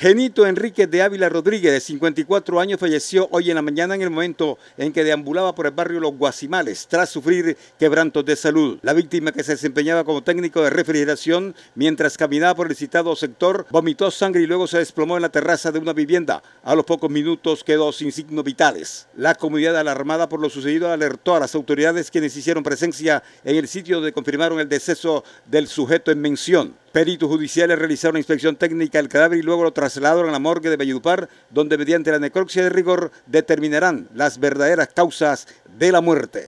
Genito Enrique de Ávila Rodríguez, de 54 años, falleció hoy en la mañana en el momento en que deambulaba por el barrio Los Guasimales tras sufrir quebrantos de salud. La víctima que se desempeñaba como técnico de refrigeración mientras caminaba por el citado sector vomitó sangre y luego se desplomó en la terraza de una vivienda. A los pocos minutos quedó sin signos vitales. La comunidad alarmada por lo sucedido alertó a las autoridades quienes hicieron presencia en el sitio donde confirmaron el deceso del sujeto en mención. Peritos judiciales realizaron inspección técnica del cadáver y luego lo trasladaron a la morgue de Valledupar, donde mediante la necropsia de rigor determinarán las verdaderas causas de la muerte.